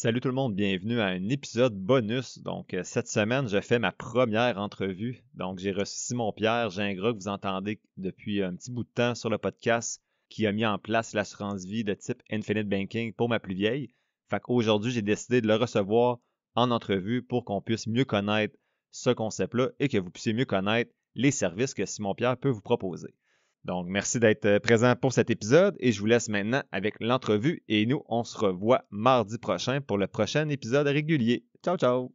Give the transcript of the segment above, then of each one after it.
Salut tout le monde, bienvenue à un épisode bonus. Donc euh, cette semaine, je fais ma première entrevue. Donc j'ai reçu Simon Pierre Gingras que vous entendez depuis un petit bout de temps sur le podcast qui a mis en place l'assurance vie de type Infinite Banking pour ma plus vieille. Fait qu'aujourd'hui, j'ai décidé de le recevoir en entrevue pour qu'on puisse mieux connaître ce concept-là et que vous puissiez mieux connaître les services que Simon Pierre peut vous proposer. Donc, merci d'être euh, présent pour cet épisode et je vous laisse maintenant avec l'entrevue et nous, on se revoit mardi prochain pour le prochain épisode régulier. Ciao, ciao!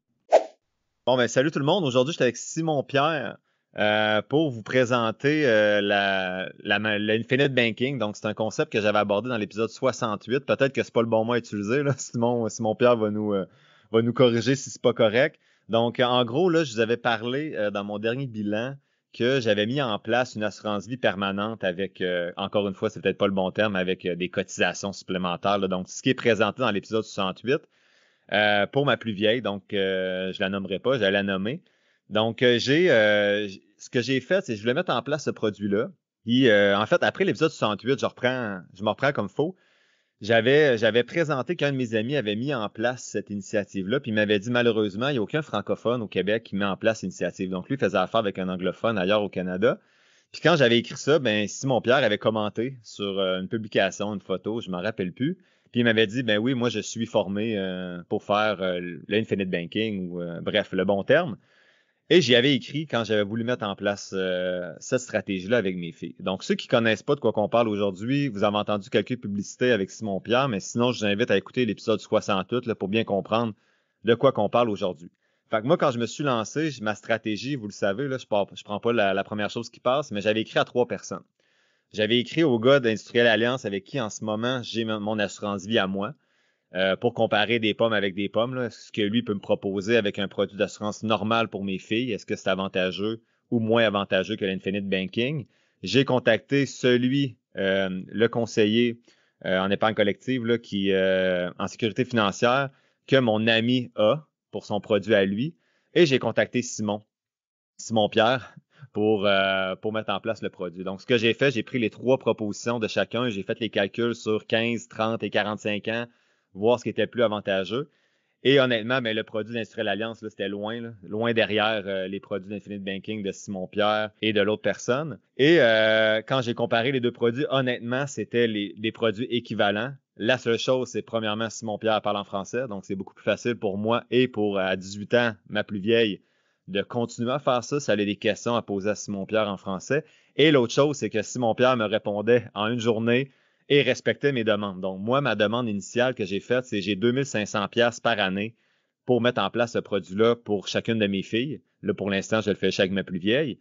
Bon, ben, salut tout le monde. Aujourd'hui, suis avec Simon Pierre. Euh, pour vous présenter l'Infinite euh, la, Banking. Donc, c'est un concept que j'avais abordé dans l'épisode 68. Peut-être que c'est pas le bon mot à utiliser. Simon, Simon Pierre va nous, nous corriger si c'est pas correct. Donc, en gros, là, je vous avais parlé dans mon dernier bilan que j'avais mis en place une assurance vie permanente avec, euh, encore une fois, c'est peut-être pas le bon terme, avec euh, des cotisations supplémentaires. Donc, ce qui est présenté dans l'épisode 68 euh, pour ma plus vieille, donc je la nommerai pas, je vais la nommer. Donc, j'ai ce que j'ai fait, c'est que je voulais mettre en place ce produit-là. Puis, en fait, après l'épisode 68, je reprends, je me reprends comme faux j'avais, euh, j'avais présenté qu'un de mes amis avait mis en place cette initiative-là, puis il m'avait dit malheureusement, il n'y a aucun francophone au Québec qui met en place initiative ». Donc lui faisait affaire avec un anglophone ailleurs au Canada. Puis quand j'avais écrit ça, ben Simon Pierre avait commenté sur euh, une publication, une photo, je m'en rappelle plus. Puis il m'avait dit, ben oui, moi je suis formé euh, pour faire l'infinite banking ou bref, le bon terme. Et j'y avais écrit quand j'avais voulu mettre en place euh, cette stratégie-là avec mes filles. Donc, ceux qui connaissent pas de quoi qu'on parle aujourd'hui, vous avez entendu quelques publicités avec Simon Pierre, mais sinon, je vous invite à écouter l'épisode 68 là, pour bien comprendre de quoi qu'on parle aujourd'hui. Fait que moi, quand je me suis lancé, ma stratégie, vous le savez, là, je ne prends pas la, la, première chose qui passe, mais j'avais écrit à trois personnes. J'avais écrit au gars d'Industriel Alliance avec qui en ce moment j'ai mon assurance vie à moi. Euh, pour comparer des pommes avec des pommes. Là, ce que lui peut me proposer avec un produit d'assurance normal pour mes filles, est-ce que c'est avantageux ou moins avantageux que l'Infinite Banking? J'ai contacté celui, euh, le conseiller euh, en épargne collective qui, en sécurité financière que mon ami a pour son produit à lui. Et j'ai contacté Simon, Simon Pierre, pour, pour mettre en place le produit. Donc, ce que j'ai fait, j'ai pris les trois propositions de chacun, j'ai fait les calculs sur 15, 30 et 45 ans voir ce qui était plus avantageux. Et honnêtement, mais ben, le produit d'Institut Alliance, c'était loin, loin derrière euh, les produits d'Infinite Banking de Simon Pierre et de l'autre personne. Et euh, quand j'ai comparé les deux produits, honnêtement, c'était les, produits équivalents. La seule chose, c'est premièrement, Simon Pierre parle en français, donc c'est beaucoup plus facile pour moi et pour euh, à 18 ans, ma plus vieille, de continuer à faire ça, ça avait des questions à poser à Simon Pierre en français. Et l'autre chose, c'est que Simon Pierre me répondait en une journée et respectait mes demandes. Donc, moi, ma demande initiale que j'ai faite, c'est j'ai 2500 pièces par année pour mettre en place ce produit-là pour chacune de mes filles. Là, pour l'instant, je le fais chaque ma plus vieille.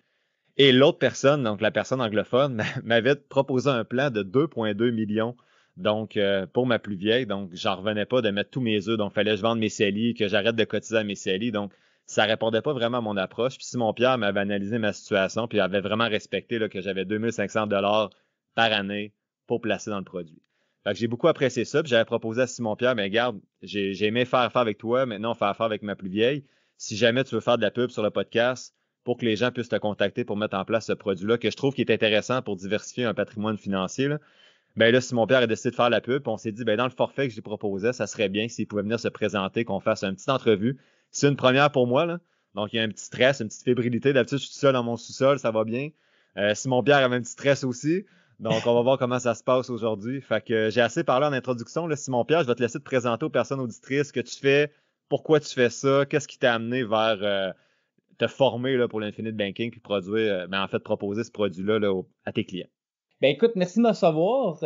Et l'autre personne, donc la personne anglophone, m'avait proposé un plan de 2,2 millions. Donc, euh, pour ma plus vieille, donc j'en revenais pas de mettre tous mes œufs. Donc, fallait que je vende mes et que j'arrête de cotiser à mes salis. Donc, ça répondait pas vraiment à mon approche. Puis mon Pierre m'avait analysé ma situation, puis avait vraiment respecté là, que j'avais 2500 dollars par année pour placer dans le produit. j'ai beaucoup apprécié ça, puis j'avais proposé à Simon Pierre, mais ben, garde, j'ai aimé faire affaire avec toi, maintenant on fait affaire avec ma plus vieille. Si jamais tu veux faire de la pub sur le podcast pour que les gens puissent te contacter pour mettre en place ce produit-là, que je trouve qui est intéressant pour diversifier un patrimoine financier. Là. Ben là, Simon Pierre a décidé de faire la pub, on s'est dit, ben, dans le forfait que j'ai proposais, ça serait bien s'il pouvait venir se présenter, qu'on fasse une petite entrevue. C'est une première pour moi, là. Donc, il y a un petit stress, une petite fébrilité. D'habitude, je suis seul dans mon sous-sol, ça va bien. Euh, Simon Pierre avait un petit stress aussi. Donc, on va voir comment ça se passe aujourd'hui. Fait que euh, j'ai assez parlé en introduction. Là, Simon Pierre, je vais te laisser te présenter aux personnes auditrices ce que tu fais, pourquoi tu fais ça, qu'est-ce qui t'a amené vers euh, te former là, pour l'Infinite Banking puis produire, mais euh, ben, en fait, proposer ce produit-là à tes clients. Ben écoute, merci de me recevoir.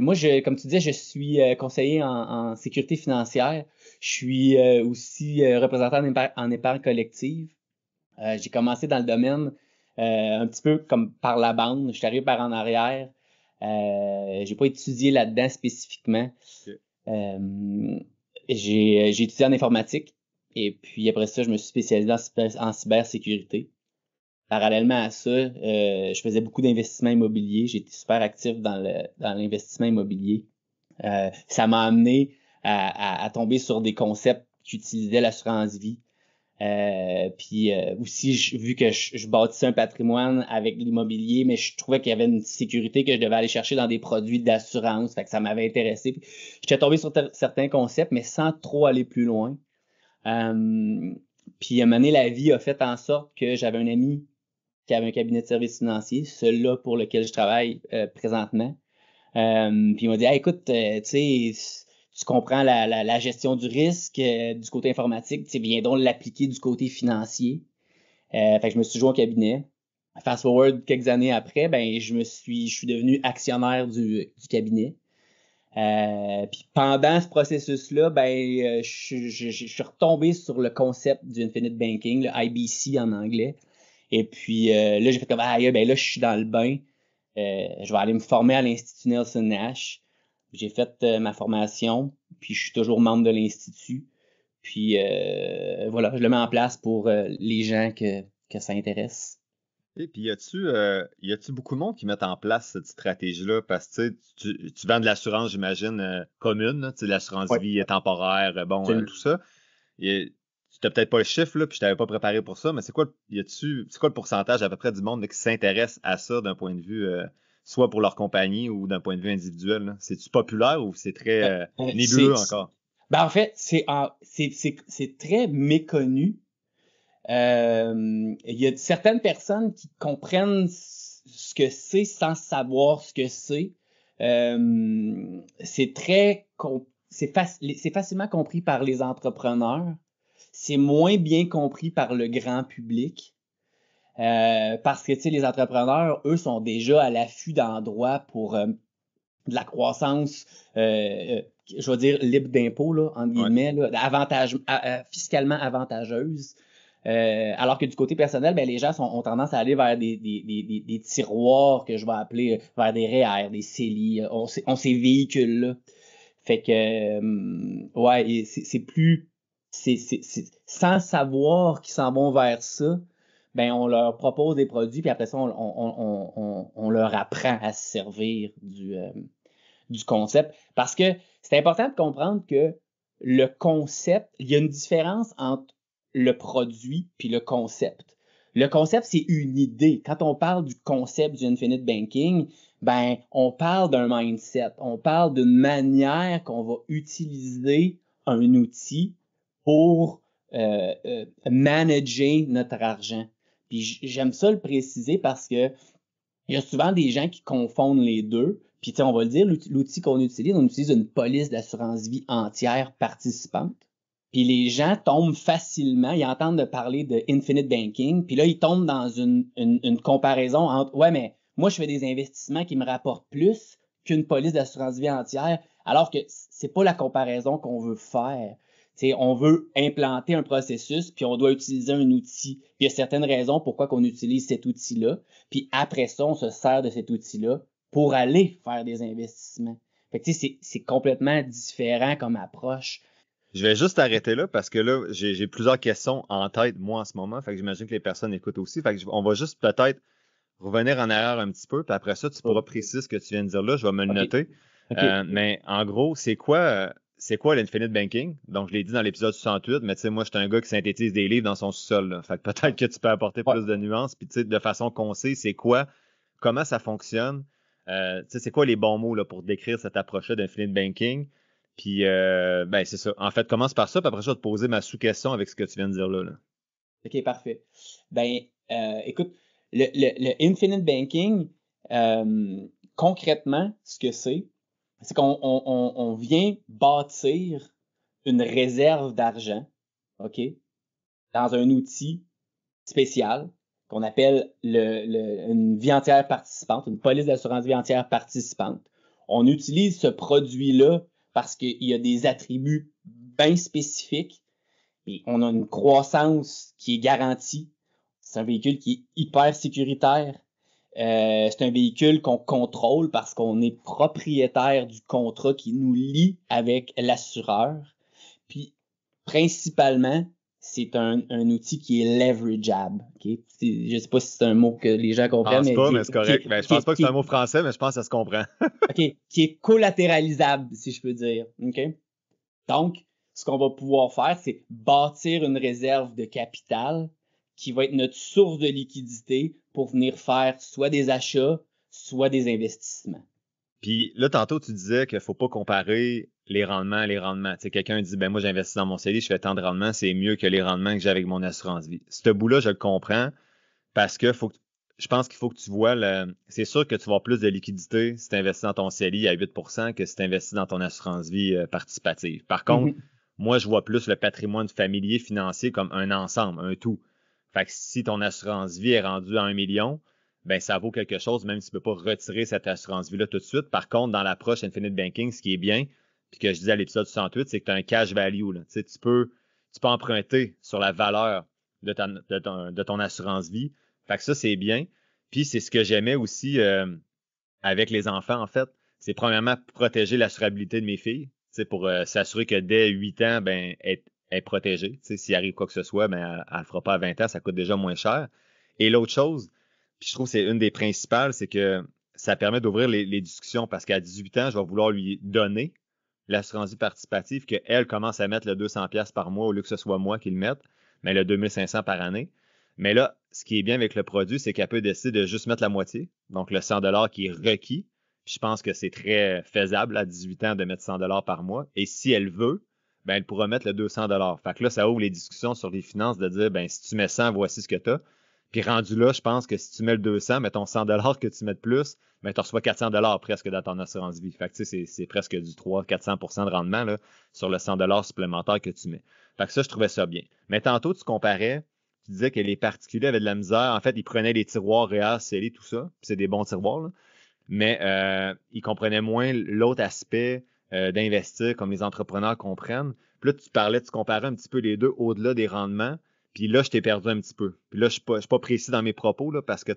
moi, je, comme tu disais, je suis conseiller en, sécurité financière. Je suis aussi représentant en épargne collective. J'ai commencé dans le domaine euh, un petit peu comme par la bande. Je suis arrivé par en arrière. Euh, j'ai pas étudié là-dedans spécifiquement. Euh, euh, j'ai étudié en informatique et puis après ça, je me suis spécialisé en, cybersécurité. Parallèlement à ça, je faisais beaucoup d'investissements immobiliers J'étais super actif dans l'investissement dans immobilier. ça m'a amené à, à, tomber sur des concepts qui utilisaient l'assurance vie, euh, puis euh, aussi, vu que je, bâtissais un patrimoine avec l'immobilier, mais je trouvais qu'il y avait une sécurité que je devais aller chercher dans des produits d'assurance, fait que ça m'avait intéressé. J'étais tombé sur certains concepts, mais sans trop aller plus loin. Euh, puis à un moment donné, la vie a fait en sorte que j'avais un ami qui avait un cabinet de services financiers, celui-là pour lequel je travaille présentement. puis il m'a dit écoute, tu sais tu comprends la, gestion du risque euh, du côté informatique, tu viens donc l'appliquer du côté financier. Euh, fait que je me suis joué au cabinet. Fast forward quelques années après, ben je me suis, je suis devenu actionnaire du, cabinet. Euh, puis pendant ce processus-là, ben euh, je, suis retombé sur le concept du infinite banking, le IBC en anglais. Et puis là, j'ai fait comme ah ben là, je suis dans le bain. je vais aller me former à l'institut Nelson Nash. J'ai fait euh, ma formation, puis je suis toujours membre de l'Institut. Puis euh, voilà, je le mets en place pour euh, les gens que, ça intéresse. Et puis, y a-tu beaucoup de monde qui met en place cette stratégie-là? Parce que tu, vends de l'assurance, j'imagine, commune, l'assurance vie temporaire, bon, tout ça. tu n'as peut-être pas le chiffre, là, puis je t'avais pas préparé pour ça, mais c'est quoi, c'est quoi le pourcentage à peu près du monde qui s'intéresse à ça d'un point de vue soit pour leur compagnie ou d'un point de vue individuel? C'est-tu populaire ou c'est très euh, euh, ben, nébuleux encore? Ben en fait, c'est très méconnu. Euh, il y a certaines personnes qui comprennent ce que c'est sans savoir ce que c'est. c'est très c'est facilement compris par les entrepreneurs. C'est moins bien compris par le grand public. Euh, parce que les entrepreneurs, eux, sont déjà à l'affût d'endroits pour euh, de la croissance, euh, je veux dire, libre d'impôts, guillemets, avantage, fiscalement avantageuse. alors que du côté personnel, ben, les gens ont tendance à aller vers des, tiroirs que je vais appeler vers des REER, des CELI, on, ces véhicules-là. Fait que, ouais, c'est plus, c'est sans savoir qu'ils s'en vont vers ça, ben on leur propose des produits, puis après ça, on, leur apprend à se servir du, euh, du concept. Parce que c'est important de comprendre que le concept, il y a une différence entre le produit puis le concept. Le concept, c'est une idée. Quand on parle du concept du infinite banking, ben, on parle d'un mindset, on parle d'une manière qu'on va utiliser un outil pour euh, euh, manager notre argent. Puis j'aime ça le préciser parce que il y a souvent des gens qui confondent les deux. Puis on va le dire, l'outil qu'on utilise, on utilise une police d'assurance vie entière participante. Puis les gens tombent facilement, ils entendent parler de infinite banking, puis là ils tombent dans une, une, une comparaison entre ouais mais moi je fais des investissements qui me rapportent plus qu'une police d'assurance vie entière, alors que c'est pas la comparaison qu'on veut faire on veut implanter un processus, puis on doit utiliser un outil. Puis il y a certaines raisons pourquoi qu'on utilise cet outil-là. Puis après ça, on se sert de cet outil-là pour aller faire des investissements. Fait que c'est complètement différent comme approche. Je vais juste arrêter là parce que là, j'ai plusieurs questions en tête, moi, en ce moment. Fait que j'imagine que les personnes écoutent aussi. Fait on va juste peut-être revenir en arrière un petit peu, puis après ça, tu oh. pourras préciser ce que tu viens de dire là. Je vais me le noter. Euh, mais en gros, c'est quoi euh, c'est quoi l'infinite banking? Donc, je l'ai dit dans l'épisode 68, mais tu sais, moi, je suis un gars qui synthétise des livres dans son sous-sol. Fait que peut-être que tu peux apporter plus de nuances, puis tu sais, de façon concise, c'est quoi, comment ça fonctionne, euh, tu sais, c'est quoi les bons mots là, pour décrire cette approche-là d'infinite banking. Puis, euh, ben, c'est ça. En fait, commence par ça, puis après je vais te poser ma sous-question avec ce que tu viens de dire là. là. OK, parfait. Ben, euh, écoute, le, le, infinite banking, euh, concrètement, ce que c'est, c'est qu'on on, vient bâtir une réserve d'argent, OK, dans un outil spécial qu'on appelle le, le, une vie entière participante, une police d'assurance vie entière participante. On utilise ce produit-là parce qu'il y a des attributs bien spécifiques et on a une croissance qui est garantie. C'est un véhicule qui est hyper sécuritaire. Euh, c'est un véhicule qu'on contrôle parce qu'on est propriétaire du contrat qui nous lie avec l'assureur. Puis, principalement, c'est un, outil qui est leverageable. Okay? je ne sais pas si c'est un mot que les gens comprennent. Je pense pas, mais c'est correct. Ben, je ne pense pas que c'est un mot français, mais je pense que ça se comprend. OK. Qui est collatéralisable, si je peux dire. OK? Donc, ce qu'on va pouvoir faire, c'est bâtir une réserve de capital qui va être notre source de liquidité pour venir faire soit des achats, soit des investissements. Puis là, tantôt, tu disais qu'il ne faut pas comparer les rendements à les rendements. quelqu'un dit, ben moi, j'investis dans mon CELI, je fais tant de rendements, c'est mieux que les rendements que j'ai avec mon assurance vie. Ce bout-là, je le comprends parce que, je pense qu'il faut que tu vois, le, c'est sûr que tu vois plus de liquidité si tu investis dans ton CELI à 8 que si tu investis dans ton assurance vie euh, participative. Par contre, mhm. moi, je vois plus le patrimoine familier financier comme un ensemble, un tout. Fait que si ton assurance vie est rendue à un million, ben ça vaut quelque chose, même si tu ne peux pas retirer cette assurance vie-là tout de suite. Par contre, dans l'approche Infinite Banking, ce qui est bien, puis que je disais à l'épisode 68, c'est que tu as un cash value. Là. Tu, peux, tu peux emprunter sur la valeur de, de, ton, assurance vie. Fait que ça, c'est bien. Puis c'est ce que j'aimais aussi euh, avec les enfants, en fait. C'est premièrement protéger l'assurabilité de mes filles. sais pour euh, s'assurer que dès 8 ans, ben, être est protégée. S'il arrive quoi que ce soit, mais ben, elle ne le fera pas à 20 ans, ça coûte déjà moins cher. Et l'autre chose, puis je trouve que c'est une des principales, c'est que ça permet d'ouvrir les, discussions parce qu'à 18 ans, je vais vouloir lui donner l'assurance vie participative, qu'elle commence à mettre le 200$ par mois au lieu que ce soit moi qui le mette, mais le 2500$ par année. Mais là, ce qui est bien avec le produit, c'est qu'elle peut décider de juste mettre la moitié, donc le 100$ qui est requis. je pense que c'est très faisable à 18 ans de mettre 100$ par mois. Et si elle veut, ben, elle pourra mettre le 200 Fait que là, ça ouvre les discussions sur les finances de dire, ben, si tu mets 100, voici ce que tu as. Puis rendu là, je pense que si tu mets le 200, ton 100 que tu mets de plus, ben, tu reçois 400 presque dans ton assurance vie. Fait que, tu sais, c'est presque du 3 400 de rendement là, sur le 100 supplémentaire que tu mets. Fait que ça, je trouvais ça bien. Mais tantôt, tu comparais, tu disais que les particuliers avaient de la misère. En fait, ils prenaient les tiroirs réels, scellés, tout ça. C'est des bons tiroirs. Mais euh, ils comprenaient moins l'autre aspect euh, d'investir, comme les entrepreneurs comprennent. Puis là, tu parlais, tu comparais un petit peu les deux au-delà des rendements. Puis là, je t'ai perdu un petit peu. Puis là, je ne suis, pas précis dans mes propos là, parce que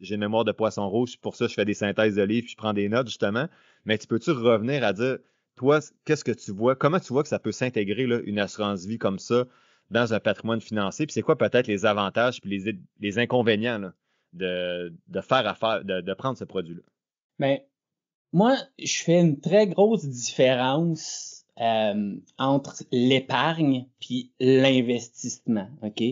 j'ai une mémoire de poisson rouge. Pour ça, je fais des synthèses de livres puis je prends des notes, justement. Mais tu peux-tu revenir à dire, toi, qu'est-ce que tu vois? Comment tu vois que ça peut s'intégrer une assurance vie comme ça dans un patrimoine financier? Puis c'est quoi peut-être les avantages puis les, inconvénients de, faire affaire, de, de prendre ce produit-là? Mais ben, moi, je fais une très grosse différence euh, entre l'épargne puis l'investissement, OK?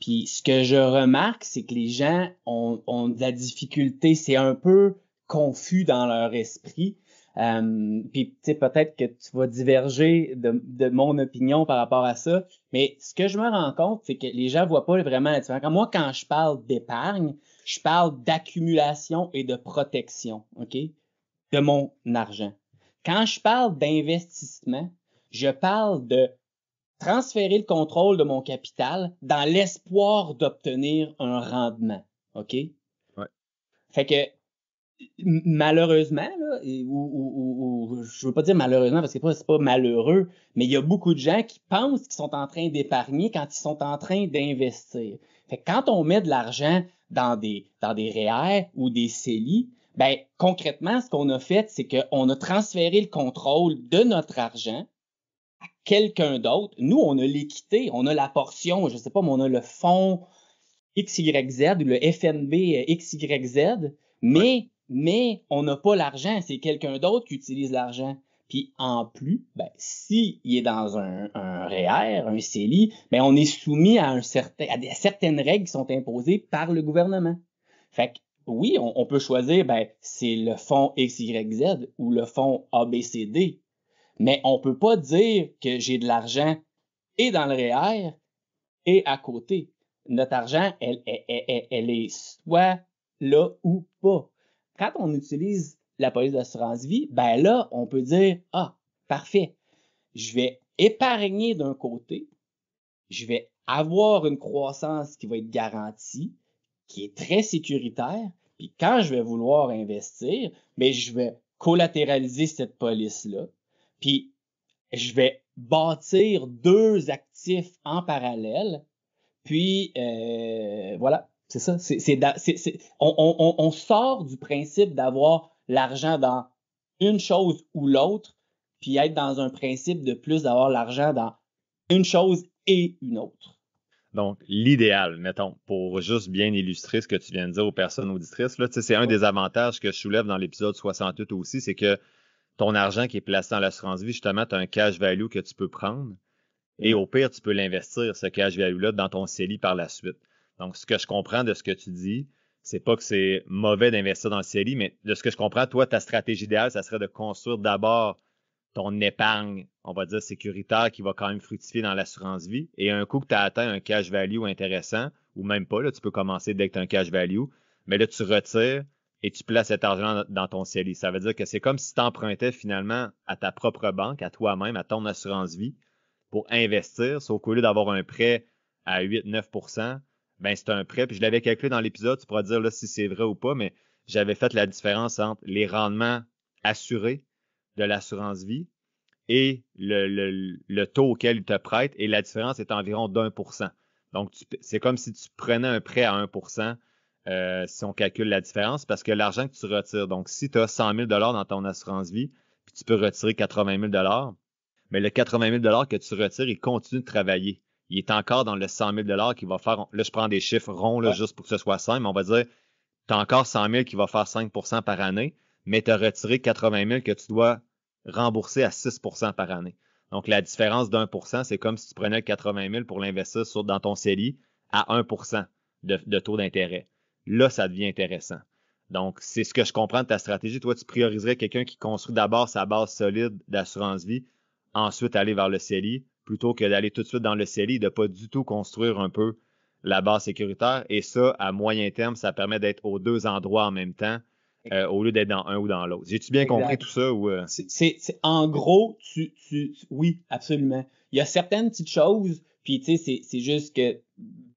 Puis ce que je remarque, c'est que les gens ont, de la difficulté, c'est un peu confus dans leur esprit. Euh, puis tu sais, peut-être que tu vas diverger de, de, mon opinion par rapport à ça, mais ce que je me rends compte, c'est que les gens voient pas vraiment la différence. Moi, quand je parle d'épargne, je parle d'accumulation et de protection, OK? de mon argent. Quand je parle d'investissement, je parle de transférer le contrôle de mon capital dans l'espoir d'obtenir un rendement. OK? Fait que malheureusement, ou, ou, ou, je veux pas dire malheureusement parce que c'est pas, pas malheureux, mais il y a beaucoup de gens qui pensent qu'ils sont en train d'épargner quand ils sont en train d'investir. Fait que quand on met de l'argent dans des, dans des REER e ou des CELI, ben, concrètement, ce qu'on a fait, c'est qu'on a transféré le contrôle de notre argent à quelqu'un d'autre. Nous, on a l'équité, on a la portion, je ne sais pas, mais on a le fonds XYZ ou le FNB euh, XYZ, mais, mais on n'a pas l'argent, c'est quelqu'un d'autre qui utilise l'argent. Puis en plus, ben, s'il est dans un, un REER, e un CELI, ben, on est soumis à, un certain, à à certaines règles qui sont imposées par le gouvernement. Fait que oui, on, peut choisir, ben, c'est le fonds XYZ ou le fonds ABCD, mais on ne peut pas dire que j'ai de l'argent et dans le REER e et à côté. Notre argent, elle, elle est soit là ou pas. Quand on utilise la police d'assurance vie, ben là, on peut dire, ah, parfait, je vais épargner d'un côté, je vais avoir une croissance qui va être garantie, qui est très sécuritaire. Puis quand je vais vouloir investir, mais ben, je vais collatéraliser cette police-là. Puis je vais bâtir deux actifs en parallèle. Puis euh, voilà, c'est ça. C'est, c'est, on, on, on sort du principe d'avoir l'argent dans une chose ou l'autre, puis être dans un principe de plus d'avoir l'argent dans une chose et une autre. Donc, l'idéal, mettons, pour juste bien illustrer ce que tu viens de dire aux personnes auditrices, là, c'est un des avantages que je soulève dans l'épisode 68 aussi, c'est que ton argent qui est placé dans l'assurance vie, justement, tu as un cash value que tu peux prendre. Et au pire, tu peux l'investir, ce cash value-là, dans ton CELI par la suite. Donc, ce que je comprends de ce que tu dis, c'est pas que c'est mauvais d'investir dans le CELI, mais de ce que je comprends, toi, ta stratégie idéale, ça serait de construire d'abord ton épargne, on va dire sécuritaire, qui va quand même fructifier dans l'assurance vie. Et un coup que tu as atteint un cash value intéressant, ou même pas, là, tu peux commencer dès que tu as un cash value, mais là, tu retires et tu places cet argent dans ton CELI. Ça veut dire que c'est comme si tu empruntais finalement à ta propre banque, à toi-même, à ton assurance vie pour investir, sauf qu'au lieu d'avoir un prêt à 8-9 ben c'est un prêt. Puis je l'avais calculé dans l'épisode, tu pourras dire là si c'est vrai ou pas, mais j'avais fait la différence entre les rendements assurés de l'assurance vie et le, le, le, taux auquel il te prête, et la différence est environ d'un pour cent. Donc, c'est comme si tu prenais un prêt à 1 euh, si on calcule la différence, parce que l'argent que tu retires, donc si tu as 100 000 dans ton assurance vie, puis tu peux retirer 80 000 mais le 80 000 que tu retires, il continue de travailler. Il est encore dans le 100 000 qui va faire, là je prends des chiffres ronds là, juste pour que ce soit simple, mais on va dire, tu as encore 100 000 qui va faire 5 par année, mais tu as retiré 80 000 que tu dois remboursé à 6 par année. Donc, la différence d'un c'est comme si tu prenais 80 000 pour l'investir dans ton CELI à 1 de, de taux d'intérêt. Là, ça devient intéressant. Donc, c'est ce que je comprends de ta stratégie. Toi, tu prioriserais quelqu'un qui construit d'abord sa base solide d'assurance vie, ensuite aller vers le CELI, plutôt que d'aller tout de suite dans le CELI de pas du tout construire un peu la base sécuritaire. Et ça, à moyen terme, ça permet d'être aux deux endroits en même temps euh, au lieu d'être dans un ou dans l'autre. J'ai-tu bien compris tout ça? Ou, euh? c'est, en gros, tu, tu, oui, absolument. Il y a certaines petites choses, puis tu sais, c'est, juste que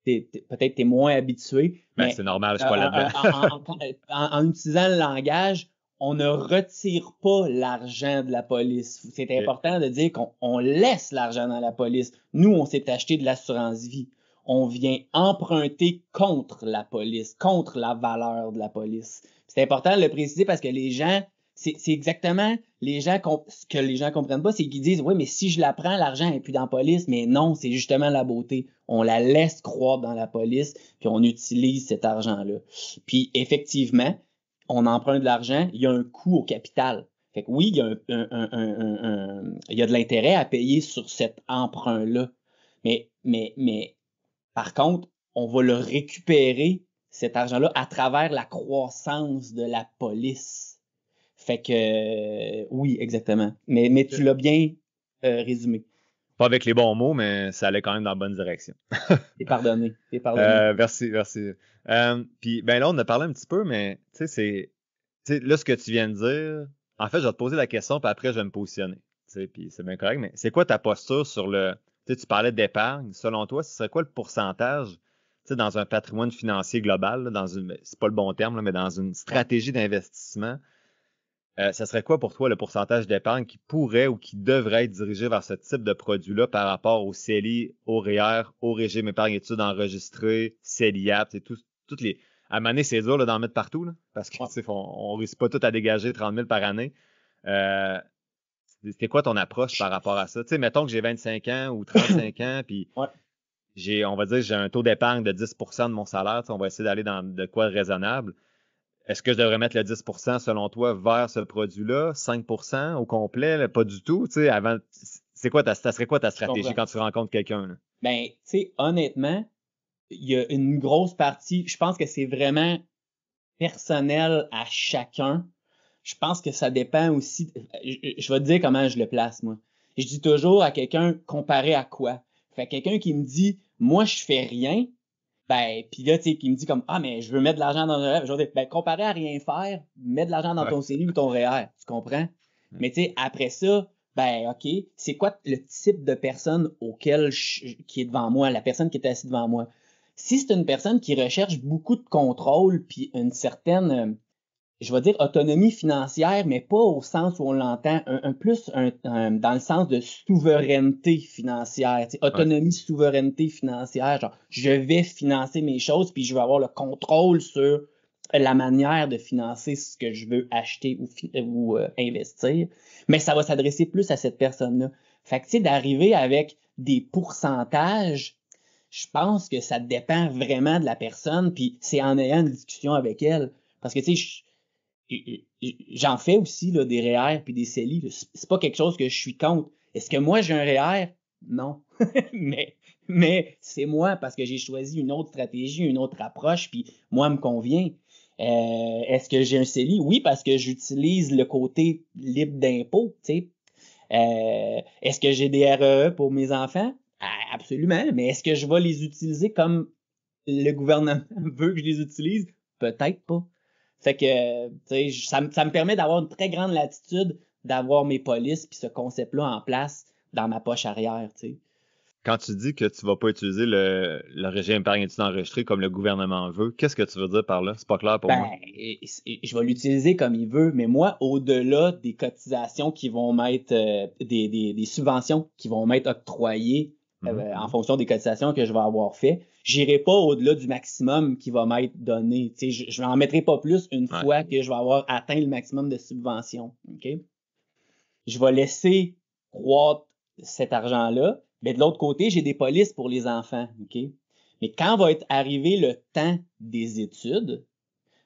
peut-être tu es moins habitué. Ben, mais, c'est normal, je suis pas là-dedans. en, utilisant le langage, on ne retire pas l'argent de la police. C'est important de dire qu'on laisse l'argent dans la police. Nous, on s'est acheté de l'assurance vie. On vient emprunter contre la police, contre la valeur de la police. C'est important de le préciser parce que les gens, c'est exactement les gens ce que les gens comprennent pas, c'est qu'ils disent Oui, mais si je la prends, l'argent n'est plus dans la police. Mais non, c'est justement la beauté. On la laisse croire dans la police, puis on utilise cet argent-là. Puis effectivement, on emprunte de l'argent, il y a un coût au capital. Fait que oui, il y a, il y a de l'intérêt à payer sur cet emprunt-là. Mais, mais, mais par contre, on va le récupérer cet argent-là à travers la croissance de la police. Fait que euh, oui, exactement. Mais, mais tu l'as bien euh, résumé. Pas avec les bons mots, mais ça allait quand même dans la bonne direction. et pardonné. T'es pardonné. Euh, merci, merci. Puis ben là, on a parlé un petit peu, mais tu sais, c'est. sais là, ce que tu viens de dire, en fait, je vais te poser la question, puis après, je vais me positionner. Puis c'est bien correct, mais c'est quoi ta posture sur le. Tu parlais d'épargne. Selon toi, ce serait quoi le pourcentage dans un patrimoine financier global, dans c'est pas le bon terme, mais dans une stratégie d'investissement, euh, ça serait quoi pour toi le pourcentage d'épargne qui pourrait ou qui devrait être dirigé vers ce type de produit-là par rapport au CELI, au REER, e au régime épargne études enregistrées, CELIAP, c'est tout, toutes les. À un c'est dur d'en mettre partout, parce qu'on ne risque pas tout à dégager 30 000 par année. Euh, c'était quoi ton approche par rapport à ça? Tu sais, mettons que j'ai 25 ans ou 35 ans, puis on va dire, j'ai un taux d'épargne de 10 de mon salaire. On va essayer d'aller dans de quoi raisonnable. Est-ce que je devrais mettre le 10 selon toi vers ce produit-là, 5 au complet, pas du tout? avant, c'est quoi ta, ça serait quoi ta stratégie quand tu rencontres quelqu'un? Ben, tu sais, honnêtement, il y a une grosse partie, je pense que c'est vraiment personnel à chacun. Je pense que ça dépend aussi, je, je vais te dire comment je le place, moi. Je dis toujours à quelqu'un, comparé à quoi? Fait quelqu'un qui me dit, moi, je fais rien, ben, puis là, tu sais, qui me dit comme, ah, mais je veux mettre de l'argent dans un rêve. Je dis, ben, comparé à rien faire, mets de l'argent dans ton cellule ou ton réel. tu comprends? Mm. Mais tu sais, après ça, ben, OK, c'est quoi le type de personne auquel je, qui est devant moi, la personne qui est assise devant moi? Si c'est une personne qui recherche beaucoup de contrôle, puis une certaine euh, je vais dire autonomie financière, mais pas au sens où on l'entend, un, plus un, dans le sens de souveraineté financière, autonomie, souveraineté financière, genre je vais financer mes choses, puis je vais avoir le contrôle sur la manière de financer ce que je veux acheter ou, ou euh, investir, mais ça va s'adresser plus à cette personne-là. Fait que, tu sais, d'arriver avec des pourcentages, je pense que ça dépend vraiment de la personne, puis c'est en ayant une discussion avec elle. Parce que, tu sais, j'en fais aussi là, des REER e puis des CELI. C'est pas quelque chose que je suis contre. Est-ce que moi j'ai un REER? E non. mais mais c'est moi parce que j'ai choisi une autre stratégie, une autre approche, puis moi me convient. Euh, est-ce que j'ai un CELI? Oui, parce que j'utilise le côté libre d'impôt. Euh, Est-ce que j'ai des REE e pour mes enfants? Ah, absolument, mais est-ce que je vais les utiliser comme le gouvernement veut que je les utilise? Peut-être pas. Fait que, ça, me permet d'avoir une très grande latitude d'avoir mes polices puis ce concept-là en place dans ma poche arrière, Quand tu dis que tu vas pas utiliser le, régime par étude enregistré comme le gouvernement veut, qu'est-ce que tu veux dire par là? C'est pas clair pour ben, moi. Je vais l'utiliser comme il veut, mais moi, au-delà des cotisations qui vont m'être, euh, des, subventions qui vont m'être octroyées mhm. euh, en fonction des cotisations que je vais avoir faites, j'irai pas au-delà du maximum qui va m'être donné. sais je n'en mettrai pas plus une fois que je vais avoir atteint le maximum de subvention. Okay? Je vais laisser croître cet argent-là. Mais de l'autre côté, j'ai des polices pour les enfants. Okay? Mais quand va être arrivé le temps des études,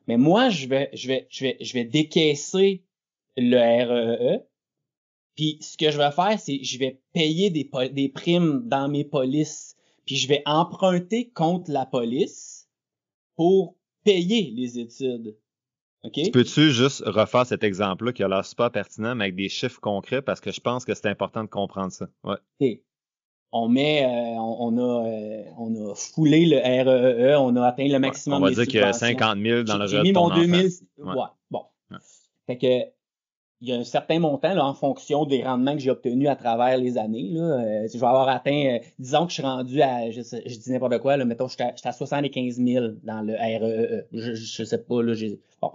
mais moi, je vais, je vais, je vais, je vais décaisser le REE. E, puis ce que je vais faire, c'est je vais payer des, des primes dans mes polices puis je vais emprunter contre la police pour payer les études. Okay? peux-tu juste refaire cet exemple-là qui a l'air super pertinent, mais avec des chiffres concrets, parce que je pense que c'est important de comprendre ça. Ouais. On met, euh, on, a, euh, on a foulé le REE, e e, on a atteint le maximum ouais, On va dire qu'il y a 50 000 dans le J'ai mis mon 2000. Ouais. ouais. Bon. Fait que il y a un certain montant là, en fonction des rendements que j'ai obtenus à travers les années. Là. Euh, si je vais avoir atteint, euh, disons que je suis rendu à, je, je dis n'importe quoi, là, mettons, je suis, à, je suis, à, 75 000 dans le REE. E e. Je, ne sais pas, là, Bon.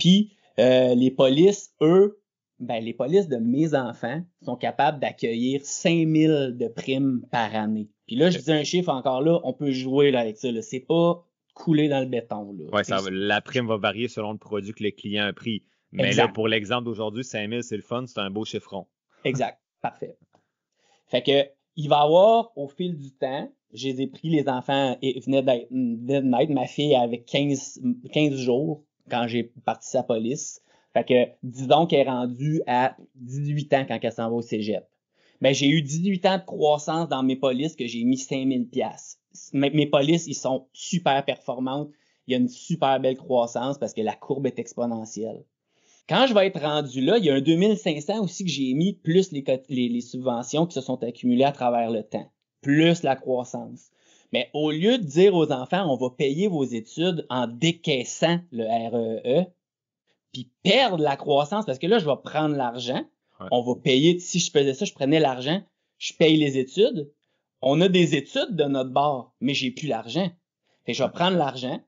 Puis, euh, les polices, eux, ben, les polices de mes enfants sont capables d'accueillir 5 000 de primes par année. Puis là, je dis un chiffre encore là, on peut jouer là, avec ça. C'est pas couler dans le béton. Là. Ouais, ça, la prime va varier selon le produit que le client a pris. Mais là, pour l'exemple d'aujourd'hui, 5000, c'est le fun, c'est un beau chiffron. Exact. Parfait. Fait que, il va y avoir, au fil du temps, j'ai pris les enfants et venait d'être, Ma fille avec 15, 15 jours quand j'ai parti sa police. Fait que, disons qu'elle est rendue à 18 ans quand elle s'en va au cégep. Mais ben, j'ai eu 18 ans de croissance dans mes polices que j'ai mis 5000 pièces. mes polices, ils sont super performantes. Il y a une super belle croissance parce que la courbe est exponentielle. Quand je vais être rendu là, il y a un 2500 aussi que j'ai mis, plus les, subventions qui se sont accumulées à travers le temps, plus la croissance. Mais au lieu de dire aux enfants, on va payer vos études en décaissant le REE, e, puis perdre la croissance, parce que là, je vais prendre l'argent, on va payer, si je faisais ça, je prenais l'argent, je paye les études, on a des études de notre bord, mais j'ai plus l'argent. Et je vais prendre l'argent,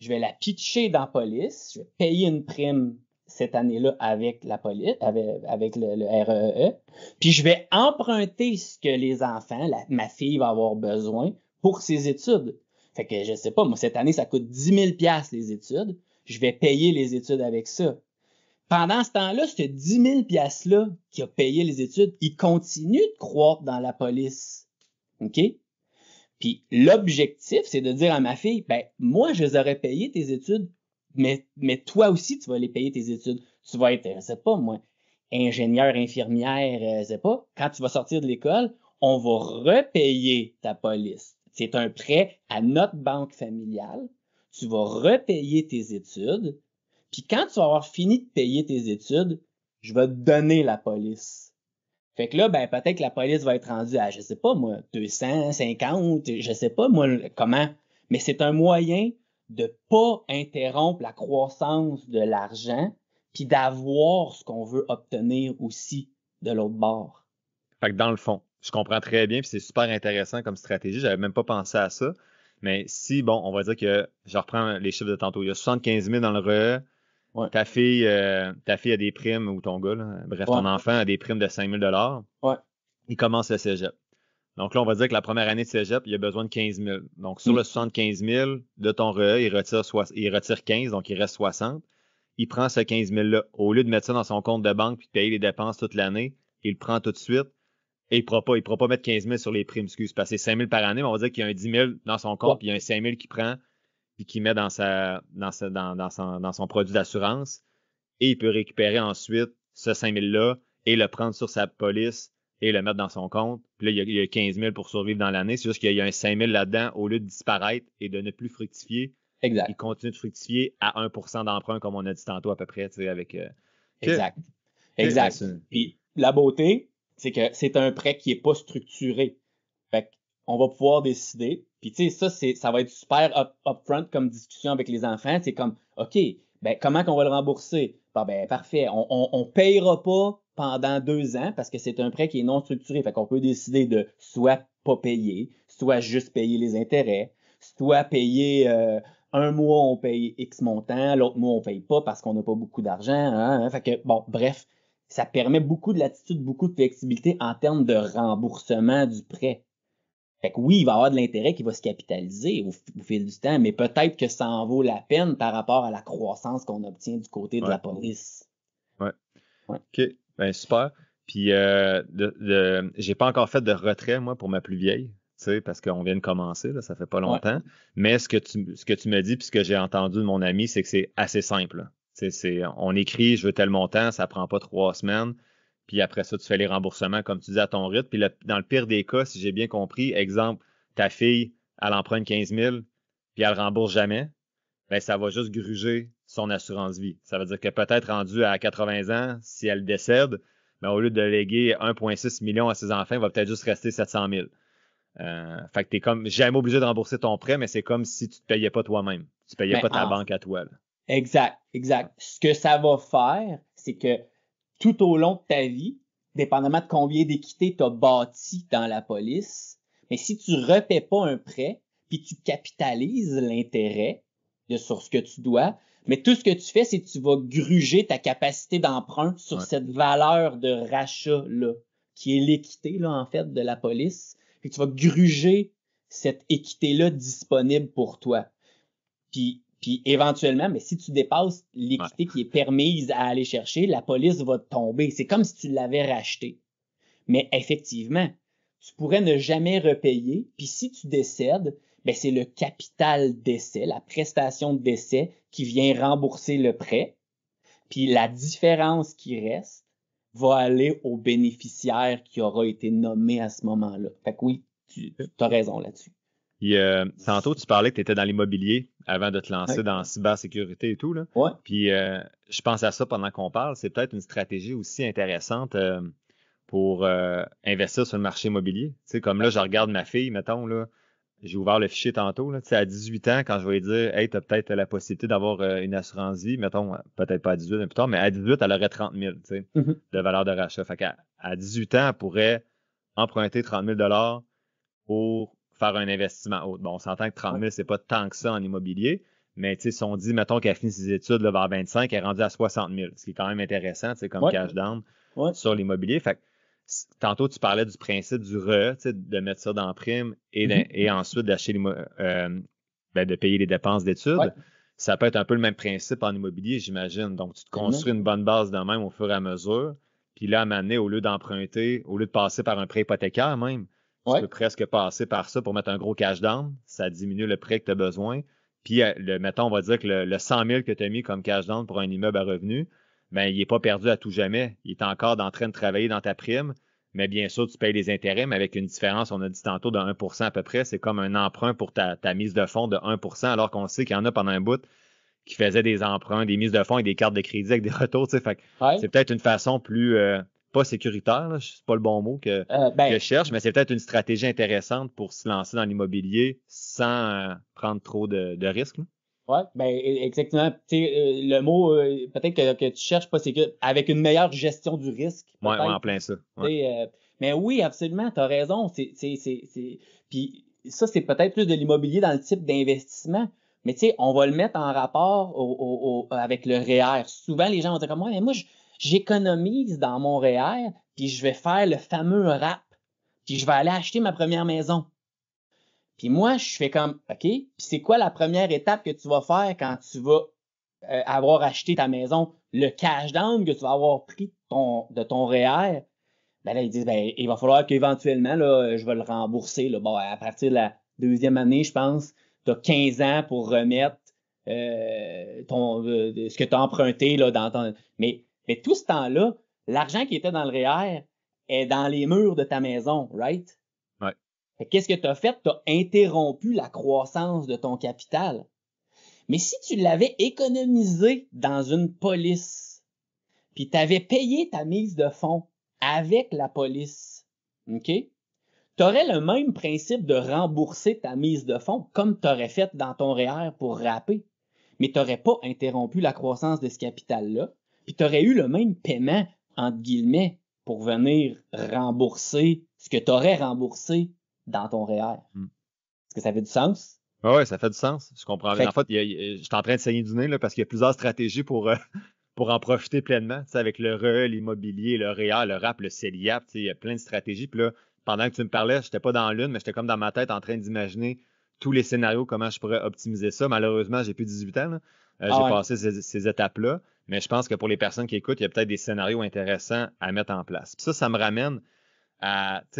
je vais la pitcher dans la police, je vais payer une prime cette année-là avec la police, avec, le, REE. E e. Puis je vais emprunter ce que les enfants, ma fille va avoir besoin pour ses études. Fait que je sais pas, moi, cette année, ça coûte 10 000 les études. Je vais payer les études avec ça. Pendant ce temps-là, ce 10 000 $-là qui a payé les études, il continue de croître dans la police. OK? Puis l'objectif, c'est de dire à ma fille, ben, moi, je les aurais payé tes études mais, toi aussi, tu vas aller payer tes études. Tu vas être, euh, je sais pas moi, ingénieur, infirmière, euh, je sais pas. Quand tu vas sortir de l'école, on va repayer ta police. C'est un prêt à notre banque familiale. Tu vas repayer tes études. Puis quand tu vas avoir fini de payer tes études, je vais te donner la police. Fait que là, ben, peut-être que la police va être rendue à, je sais pas, moi, 250, je sais pas, moi, comment. Mais c'est un moyen de pas interrompre la croissance de l'argent, puis d'avoir ce qu'on veut obtenir aussi de l'autre bord. Fait que dans le fond, je comprends très bien, puis c'est super intéressant comme stratégie. J'avais même pas pensé à ça. Mais si, bon, on va dire que, je reprends les chiffres de tantôt, il y a 75 000 dans le RE, ta, fille, euh, ta fille a des primes, ou ton gars, bref, ton enfant a des primes de 5 000 ouais. il commence le cégep. Donc là, on va dire que la première année de cégep, il a besoin de 15 000. Donc sur mm. le 75 000 de ton REA, il retire, il retire 15, donc il reste 60. Il prend ce 15 000-là. Au lieu de mettre ça dans son compte de banque puis de payer les dépenses toute l'année, il le prend tout de suite et il ne pourra, pas, mettre 15 000 sur les primes, excuse, parce que c'est 5 000 par année, mais on va dire qu'il y a un 10 000 dans son compte puis il y a un 5 000 qu'il prend puis qu'il met dans, dans, son, dans son produit d'assurance et il peut récupérer ensuite ce 5 000-là et le prendre sur sa police et le mettre dans son compte. Puis là, il y a, il y 15 000 pour survivre dans l'année. C'est juste qu'il y a un 5 000 là-dedans au lieu de disparaître et de ne plus fructifier. Exact. Il continue de fructifier à 1 d'emprunt, comme on a dit tantôt à peu près, tu sais, avec. Euh, exact. Exact. Puis la beauté, c'est que c'est un prêt qui n'est pas structuré. Fait on va pouvoir décider. Puis tu sais, ça, c'est, ça va être super up, upfront comme discussion avec les enfants. C'est comme, OK, ben, comment qu'on va le rembourser? Ben, ben parfait. On, on, on payera pas pendant deux ans parce que c'est un prêt qui est non structuré. Fait qu'on peut décider de soit pas payer, soit juste payer les intérêts, soit payer euh, un mois on paye X montant, l'autre mois on paye pas parce qu'on n'a pas beaucoup d'argent. Hein, hein. Fait que bon, bref, ça permet beaucoup de latitude, beaucoup de flexibilité en termes de remboursement du prêt. Fait que oui, il va y avoir de l'intérêt qui va se capitaliser au, fil du temps, mais peut-être que ça en vaut la peine par rapport à la croissance qu'on obtient du côté de la police. ouais. OK. Ben, super. Puis, euh, j'ai pas encore fait de retrait, moi, pour ma plus vieille, parce qu'on vient de commencer, là, ça fait pas longtemps. Mais ce que tu, ce que tu me dis, puis ce que j'ai entendu de mon ami, c'est que c'est assez simple. C'est, on écrit, je veux tel montant, ça prend pas trois semaines. Puis après ça, tu fais les remboursements, comme tu dis, à ton rythme. Puis dans le pire des cas, si j'ai bien compris, exemple, ta fille, elle emprunte 15 000, puis elle rembourse jamais, ben, ça va juste gruger son assurance vie. Ça veut dire que peut-être rendu à 80 ans, si elle décède, mais ben, au lieu de léguer 1,6 million à ses enfants, il va peut-être juste rester 700 000. Euh, fait que t'es comme jamais obligé de rembourser ton prêt, mais c'est comme si tu te payais pas toi-même. Tu payais ben, pas ta banque à toi. Exact, exact. Ce que ça va faire, c'est que tout au long de ta vie, dépendamment de combien d'équité tu as bâti dans la police, mais si tu repais pas un prêt, puis tu capitalises l'intérêt de sur ce que tu dois, mais tout ce que tu fais, c'est que tu vas gruger ta capacité d'emprunt sur cette valeur de rachat-là, qui est l'équité, là, en fait, de la police. Et tu vas gruger cette équité-là disponible pour toi. Puis, puis éventuellement, mais si tu dépasses l'équité qui est permise à aller chercher, la police va tomber. C'est comme si tu l'avais racheté. Mais effectivement, tu pourrais ne jamais repayer. Puis si tu décèdes, ben c'est le capital d'essai, la prestation d'essai qui vient rembourser le prêt. Puis la différence qui reste va aller au bénéficiaire qui aura été nommé à ce moment-là. Fait que oui, tu as raison là-dessus. Euh, tantôt, tu parlais que tu étais dans l'immobilier avant de te lancer dans cybersécurité et tout. Là. Ouais. Puis euh, je pense à ça pendant qu'on parle. C'est peut-être une stratégie aussi intéressante euh, pour euh, investir sur le marché immobilier. Tu sais, comme là, je regarde ma fille, mettons, là, j'ai ouvert le fichier tantôt. À 18 ans, quand je vais dire Hey, tu as peut-être la possibilité d'avoir euh, une assurance vie, mettons, euh, peut-être pas à 18 mais plus tard, mais à 18, elle aurait 30 000 mm-hmm. de valeur de rachat. Fait à, 18 ans, elle pourrait emprunter 30 000 pour faire un investissement autre. Bon, on s'entend que 30 000, c'est pas tant que ça en immobilier, mais si on dit, mettons qu'elle finit ses études vers 25, elle est rendue à 60 000, ce qui est quand même intéressant, comme cash down sur l'immobilier. Fait tantôt, tu parlais du principe du re, de mettre ça dans prime et, mm-hmm. ensuite d'acheter euh, ben, de payer les dépenses d'études. Ça peut être un peu le même principe en immobilier, j'imagine. Donc, tu te construis une bonne base de même au fur et à mesure. Puis là, à un moment donné, au lieu d'emprunter, au lieu de passer par un prêt hypothécaire même, tu peux presque passer par ça pour mettre un gros cash down. Ça diminue le prêt que tu as besoin. Puis, euh, mettons, on va dire que le, le 100 000 que tu as mis comme cash down pour un immeuble à revenu, ben, il n'est pas perdu à tout jamais. Il est encore en train de travailler dans ta prime. Mais bien sûr, tu payes les intérêts, mais avec une différence, on a dit tantôt, de 1 à peu près. C'est comme un emprunt pour ta, mise de fonds de 1 alors qu'on sait qu'il y en a pendant un bout qui faisaient des emprunts, des mises de fonds et des cartes de crédit avec des retours. C'est peut-être une façon plus, euh, pas sécuritaire, c'est pas le bon mot euh, ben que, je cherche, mais c'est peut-être une stratégie intéressante pour se lancer dans l'immobilier sans euh, prendre trop de, de risques. Oui, ben e, exactement. Euh, le mot euh, peut-être que, tu cherches pas, c'est avec une meilleure gestion du risque. Oui, en plein ça. Euh, mais oui, absolument, tu as raison. Puis ça, c'est peut-être plus de l'immobilier dans le type d'investissement. Mais tu sais, on va le mettre en rapport avec le REER. E Souvent, les gens vont dire comme moi, moi, j'économise dans mon REER, e puis je vais faire le fameux RAP, puis je vais aller acheter ma première maison. Puis moi, je fais comme, OK, c'est quoi la première étape que tu vas faire quand tu vas euh, avoir acheté ta maison? Le cash down que tu vas avoir pris ton, de ton REER, e ben là, ils disent, ben, il va falloir qu'éventuellement, là, je vais le rembourser. Là. Bon, à partir de la deuxième année, je pense, tu as 15 ans pour remettre euh, ton, euh, ce que tu as emprunté là, dans Mais, mais tout ce temps-là, l'argent qui était dans le REER e est dans les murs de ta maison, right? Qu'est-ce que tu as fait? Tu as interrompu la croissance de ton capital. Mais si tu l'avais économisé dans une police, puis tu avais payé ta mise de fonds avec la police, OK? Tu aurais le même principe de rembourser ta mise de fonds comme tu aurais fait dans ton REER e pour rapper, mais tu pas interrompu la croissance de ce capital-là, puis tu aurais eu le même paiement, entre guillemets, pour venir rembourser ce que tu aurais remboursé dans ton REER. E mm. Est-ce que ça fait du sens? Oui, ouais, ça fait du sens. Je comprends rien En fait, je suis en train de saigner du nez parce qu'il y a plusieurs stratégies pour, euh, pour en profiter pleinement. Tu sais, avec le RE, l'immobilier, le REER, e le RAP, le CELIAP, il y a plein de stratégies. Puis là, pendant que tu me parlais, je n'étais pas dans l'une, mais j'étais comme dans ma tête en train d'imaginer tous les scénarios, comment je pourrais optimiser ça. Malheureusement, j'ai plus 18 ans. Euh, ah j'ai passé ces, étapes-là. Mais je pense que pour les personnes qui écoutent, il y a peut-être des scénarios intéressants à mettre en place. ça, ça me ramène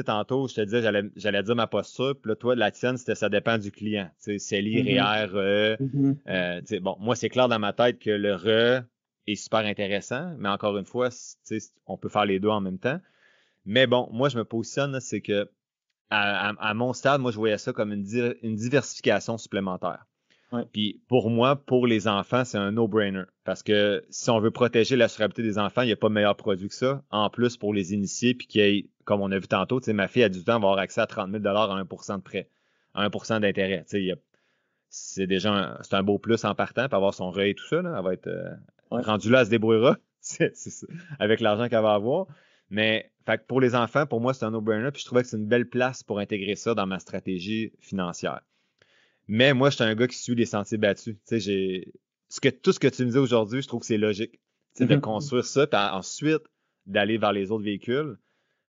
tantôt, je te disais, j'allais dire ma posture, puis là, toi, la tienne, c'était ça dépend du client. Tu sais, c'est mm-hmm. e, mm-hmm. euh, bon, moi, c'est clair dans ma tête que le RE est super intéressant, mais encore une fois, on peut faire les deux en même temps. Mais bon, moi, je me positionne, c'est que à, mon stade, moi, je voyais ça comme une diversification supplémentaire. Puis pour moi, pour les enfants, c'est un no-brainer. Parce que si on veut protéger la durabilité des enfants, il n'y a pas de meilleur produit que ça. En plus, pour les initiés, puis qui, y comme on a vu tantôt, ma fille a du temps d'avoir avoir accès à 30 000 à 1 de prêt, à 1 d'intérêt. C'est déjà un, c'est un beau plus en partant, puis avoir son rêve et tout ça. elle va être euh, rendue là, elle se débrouillera avec l'argent qu'elle va avoir. Mais fait que pour les enfants, pour moi, c'est un no-brainer. Puis je trouvais que c'est une belle place pour intégrer ça dans ma stratégie financière. Mais moi, je suis un gars qui suit les sentiers battus. ce que, tout ce que tu me dis aujourd'hui, je trouve que c'est logique. tu De mhm. construire ça, puis ensuite d'aller vers les autres véhicules.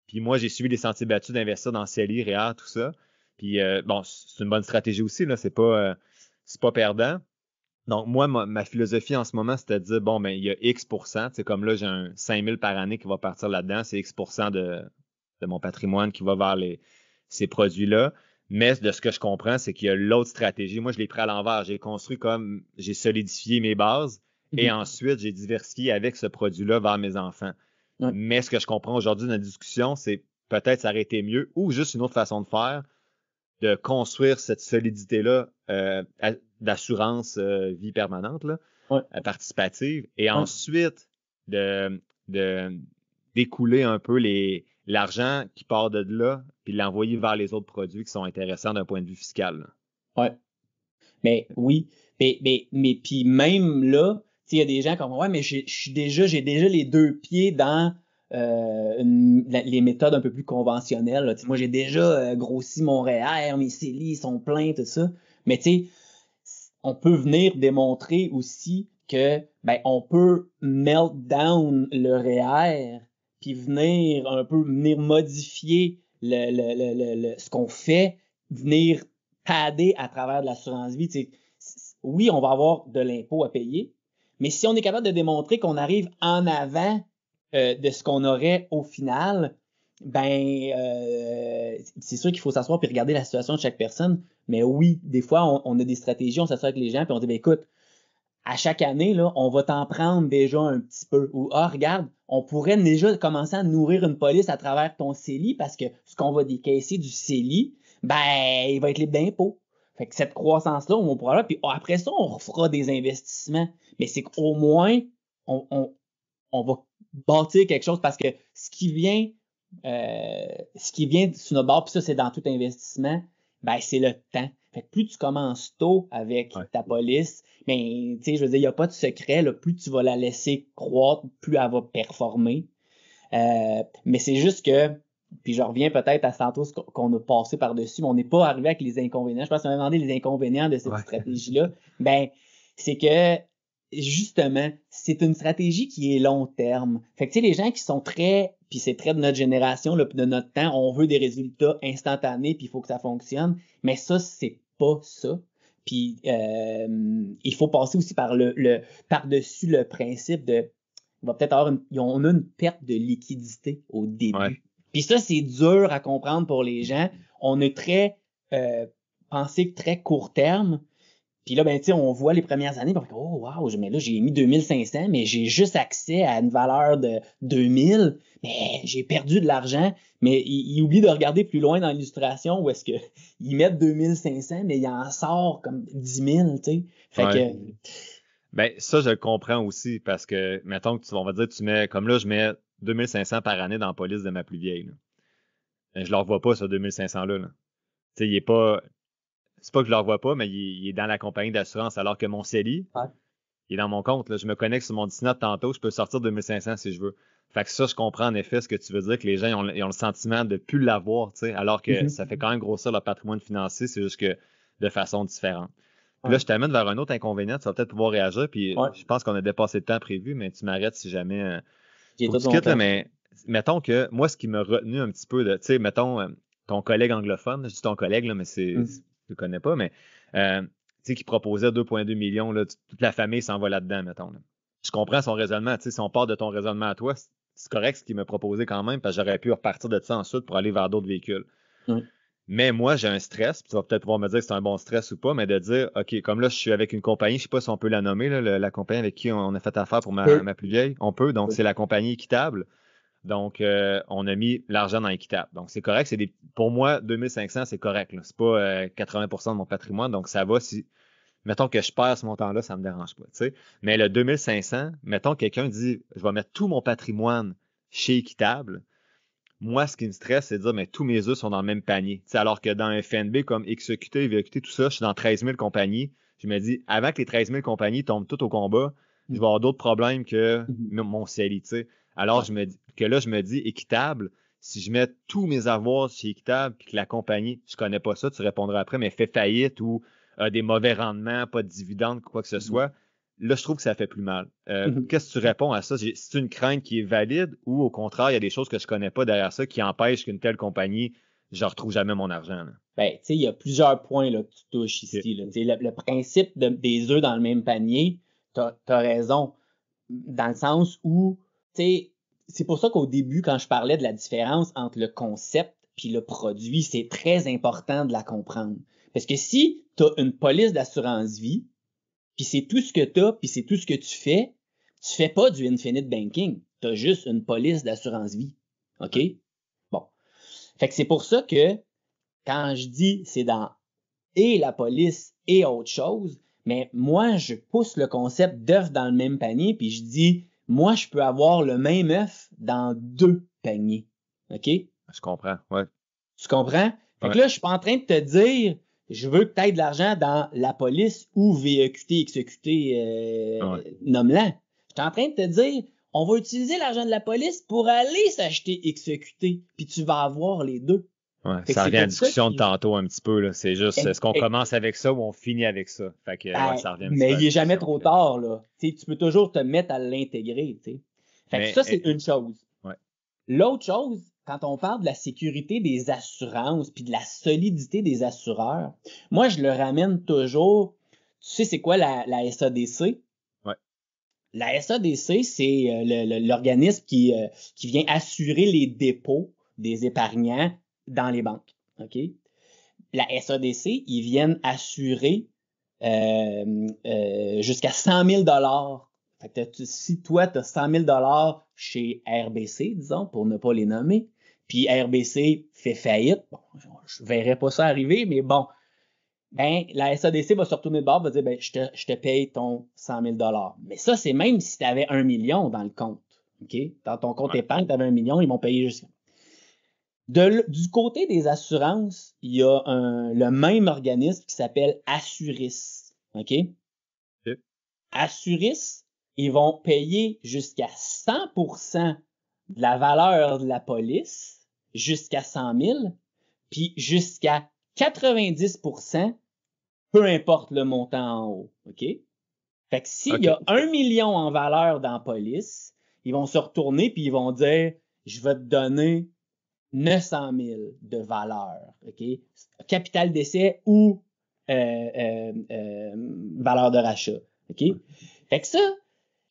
Puis moi, j'ai suivi les sentiers battus d'investir dans CELI, REER, tout ça. Puis euh, bon, c'est une bonne stratégie aussi, là. C'est pas, euh, c'est pas perdant. Donc, moi, ma, philosophie en ce moment, c'était de dire, bon, ben, il y a X c'est comme là, j'ai un 5000 par année qui va partir là-dedans. C'est X de, de mon patrimoine qui va vers les, ces produits-là. Mais de ce que je comprends, c'est qu'il y a l'autre stratégie. Moi, je l'ai pris à l'envers. J'ai construit comme j'ai solidifié mes bases et mhm. ensuite j'ai diversifié avec ce produit-là vers mes enfants. Mais ce que je comprends aujourd'hui dans la discussion, c'est peut-être s'arrêter mieux ou juste une autre façon de faire, de construire cette solidité-là euh, d'assurance euh, vie permanente, là, euh, participative, et ensuite de, de découler un peu les, l'argent qui part de là, puis l'envoyer vers les autres produits qui sont intéressants d'un point de vue fiscal. Ouais. Mais oui. Mais, mais, mais puis même là, il y a des gens comme Ouais, mais j'ai déjà, j'ai déjà les deux pieds dans euh, les méthodes un peu plus conventionnelles. Moi, j'ai déjà euh, grossi mon REER, mes CELI sont pleins, tout ça. Mais tu sais, on peut venir démontrer aussi que ben, on peut melt down le REER puis venir un peu venir modifier le, le, le, ce qu'on fait, venir pader à travers de l'assurance vie. oui, on va avoir de l'impôt à payer, mais si on est capable de démontrer qu'on arrive en avant euh, de ce qu'on aurait au final, ben euh, c'est sûr qu'il faut s'asseoir puis regarder la situation de chaque personne. Mais oui, des fois, on, a des stratégies, on s'assoit avec les gens puis on dit ben écoute, à chaque année, là, on va t'en prendre déjà un petit peu. Ou, ah, regarde, on pourrait déjà commencer à nourrir une police à travers ton CELI parce que ce qu'on va décaisser du CELI, ben, il va être libre d'impôts. Fait que cette croissance-là, on pourra là, puis ah, après ça, on refera des investissements. Mais c'est qu'au moins, on, on, va bâtir quelque chose parce que ce qui vient, euh, ce qui vient sur notre bord, puis ça, c'est dans tout investissement, ben, c'est le temps plus tu commences tôt avec ta police, mais ben, tu sais, je veux dire, il n'y a pas de secret. plus tu vas la laisser croître, plus elle va performer. Euh, mais c'est juste que, puis je reviens peut-être à Santos qu'on a passé par-dessus, mais on n'est pas arrivé avec les inconvénients. Je pense qu'on a demandé les inconvénients de cette stratégie-là. Ben, c'est que justement, c'est une stratégie qui est long terme. Fait que tu sais, les gens qui sont très, puis c'est très de notre génération, là, de notre temps, on veut des résultats instantanés, puis il faut que ça fonctionne. Mais ça, c'est pas ça. Puis euh, il faut passer aussi par le, par-dessus le principe de on va peut-être avoir une, on a une perte de liquidité au début. Puis ça, c'est dur à comprendre pour les gens. On est très euh, pensé très court terme, puis là, ben, on voit les premières années, puis on oh, wow, mais là, j'ai mis 2500, mais j'ai juste accès à une valeur de 2000, mais j'ai perdu de l'argent. Mais il, oublie de regarder plus loin dans l'illustration où est-ce que mettent 2500, mais il en sort comme 10 000, tu sais. Fait ben, ça, je le comprends aussi, parce que, mettons que tu, on va dire, tu mets, comme là, je mets 2500 par année dans la police de ma plus vieille. Je ben, Je leur vois pas ce 2500-là. Là. Tu sais, il n'est pas c'est pas que je le vois pas, mais il, est dans la compagnie d'assurance, alors que mon CELI, il est dans mon compte. Je me connecte sur mon Disney tantôt, je peux sortir 2500 si je veux. Fait que ça, je comprends en effet ce que tu veux dire, que les gens ont, le sentiment de plus l'avoir, alors que mhm. ça fait quand même grossir leur patrimoine financier, c'est juste que de façon différente. là, je t'amène vers un autre inconvénient, tu vas peut-être pouvoir réagir, puis je pense qu'on a dépassé le temps prévu, mais tu m'arrêtes si jamais. Euh, J'ai là, mais mettons que moi, ce qui m'a retenu un petit peu de, tu sais, mettons, euh, ton collègue anglophone, je dis ton collègue, là, mais c'est mhm le connais pas, mais euh, tu sais, qui proposait 2,2 millions, toute la famille s'en va là-dedans, mettons. Je comprends son raisonnement. Tu sais, si on part de ton raisonnement à toi, c'est correct ce qu'il me proposait quand même, parce que j'aurais pu repartir de ça ensuite pour aller vers d'autres véhicules. Mm. Mais moi, j'ai un stress, tu vas peut-être pouvoir me dire si c'est un bon stress ou pas, mais de dire, OK, comme là, je suis avec une compagnie, je sais pas si on peut la nommer, la, compagnie avec qui on a fait affaire pour ma, plus vieille. On peut, donc c'est la compagnie équitable. Donc, euh, on a mis l'argent dans Equitable. Donc, c'est correct. C'est pour moi, 2500, c'est correct. Là. C'est pas 80% euh, de mon patrimoine. Donc, ça va si, mettons que je perds ce montant-là, ça me dérange pas. Mais le 2500, mettons quelqu'un dit, je vais mettre tout mon patrimoine chez équitable. Moi, ce qui me stresse, c'est de dire, mais tous mes œufs sont dans le même panier. sais, alors que dans un FNB, comme XQT, VQT, tout ça, je suis dans 13 000 compagnies. Je me dis, avant que les 13 000 compagnies tombent toutes au combat, mm. je vais avoir d'autres problèmes que mm-hmm. mon CLI. Alors je me dis, que là, je me dis équitable. Si je mets tous mes avoirs chez Équitable puis que la compagnie, je connais pas ça, tu répondras après, mais fait faillite ou a des mauvais rendements, pas de dividendes, quoi que ce soit, là, je trouve que ça fait plus mal. Euh, mm-hmm. Qu'est-ce que tu réponds à ça? C'est une crainte qui est valide ou au contraire, il y a des choses que je connais pas derrière ça qui empêchent qu'une telle compagnie, je retrouve jamais mon argent? Ben, tu sais, il y a plusieurs points là, que tu touches ici. Le, principe de, des œufs dans le même panier, tu as, raison, dans le sens où c'est pour ça qu'au début, quand je parlais de la différence entre le concept puis le produit, c'est très important de la comprendre. Parce que si tu as une police d'assurance vie, puis c'est tout ce que tu as, puis c'est tout ce que tu fais, tu fais pas du infinite banking. Tu as juste une police d'assurance vie. OK? Bon. Fait que c'est pour ça que quand je dis c'est dans et la police et autre chose, mais moi, je pousse le concept d'œuf dans le même panier, puis je dis moi, je peux avoir le même œuf dans deux paniers. OK? Je comprends, ouais. Tu comprends? Fait que là, je suis pas en train de te dire, je veux que tu aies de l'argent dans la police ou VEQT, XEQT, euh, Je suis en train de te dire, on va utiliser l'argent de la police pour aller s'acheter XEQT, puis tu vas avoir les deux ça revient à la discussion de tantôt un petit peu. C'est juste, est-ce qu'on commence avec ça ou on finit avec ça? Fait que, ben, ça revient mais il n'est jamais trop tard. Là. tu peux toujours te mettre à l'intégrer. ça, c'est une chose. L'autre chose, quand on parle de la sécurité des assurances puis de la solidité des assureurs, moi, je le ramène toujours. Tu sais, c'est quoi la, la SADC? La SADC, c'est euh, l'organisme qui, euh, qui vient assurer les dépôts des épargnants dans les banques. OK? La SADC, ils viennent assurer euh, euh, jusqu'à 100 000 fait que si toi, tu as 100 000 chez RBC, disons, pour ne pas les nommer, puis RBC fait faillite, bon, je ne verrais pas ça arriver, mais bon, ben, la SADC va se retourner de bord, va dire, ben, je, te, je te paye ton 100 000 Mais ça, c'est même si tu avais un million dans le compte. OK? Dans ton compte épargne, tu avais un million, ils vont payer jusqu'à du côté des assurances, il y a le même organisme qui s'appelle Assuris. OK? Assuris, ils vont payer jusqu'à 100% de la valeur de la police, jusqu'à 100 000, puis jusqu'à 90%, peu importe le montant en haut. OK? Fait que s'il y a un million en valeur dans la police, ils vont se retourner puis ils vont dire, je vais te donner 900 000 de valeur, OK? Capital d'essai ou euh, euh, euh, valeur de rachat, OK? Fait que ça,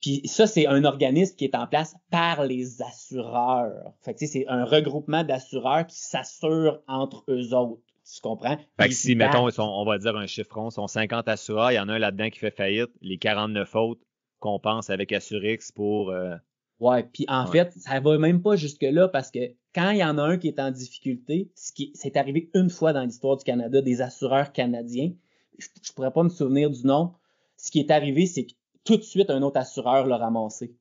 puis ça, c'est un organisme qui est en place par les assureurs. Fait que c'est un regroupement d'assureurs qui s'assurent entre eux autres. Tu comprends? Fait que si, mettons, on va dire un chiffron, sont 50 assureurs, il y en a un là-dedans qui fait faillite, les 49 autres compensent avec Assurix pour euh, Ouais, puis en fait, ça va même pas jusque-là parce que quand il y en a un qui est en difficulté, ce qui c'est arrivé une fois dans l'histoire du Canada des assureurs canadiens, je, pourrais pas me souvenir du nom. Ce qui est arrivé, c'est que tout de suite un autre assureur l'a ramassé.